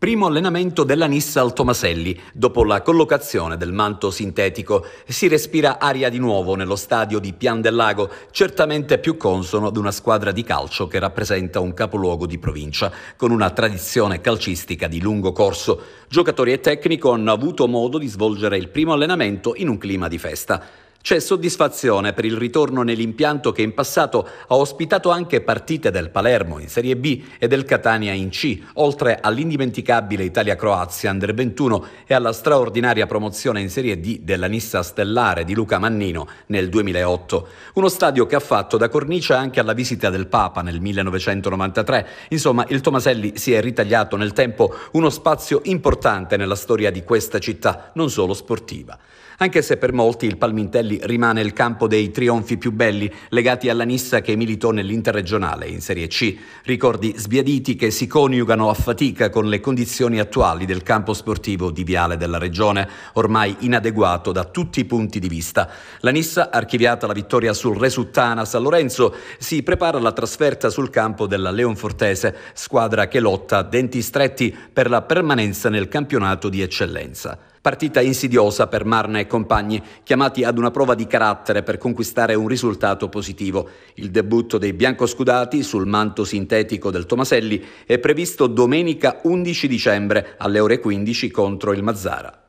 Primo allenamento della Nissa al Tomaselli. Dopo la collocazione del manto sintetico si respira aria di nuovo nello stadio di Pian del Lago, certamente più consono ad una squadra di calcio che rappresenta un capoluogo di provincia, con una tradizione calcistica di lungo corso. Giocatori e tecnico hanno avuto modo di svolgere il primo allenamento in un clima di festa. C'è soddisfazione per il ritorno nell'impianto che in passato ha ospitato anche partite del Palermo in Serie B e del Catania in C, oltre all'indimenticabile Italia-Croazia Under 21 e alla straordinaria promozione in Serie D della Nissa Stellare di Luca Mannino nel 2008. Uno stadio che ha fatto da cornice anche alla visita del Papa nel 1993. Insomma, il Tomaselli si è ritagliato nel tempo uno spazio importante nella storia di questa città, non solo sportiva. Anche se per molti il Palmintelli Vercelli rimane il campo dei trionfi più belli legati alla Nissa che militò nell'interregionale in Serie C. Ricordi sbiaditi che si coniugano a fatica con le condizioni attuali del campo sportivo di Viale della Regione, ormai inadeguato da tutti i punti di vista. La Nissa, archiviata la vittoria sul Resuttana San Lorenzo, si prepara alla trasferta sul campo della Leonfortese, squadra che lotta a denti stretti per la permanenza nel campionato di eccellenza. Partita insidiosa per Marna e compagni, chiamati ad una prova di carattere per conquistare un risultato positivo. Il debutto dei biancoscudati sul manto sintetico del Tomaselli è previsto domenica 11 dicembre alle ore 15 contro il Mazzara.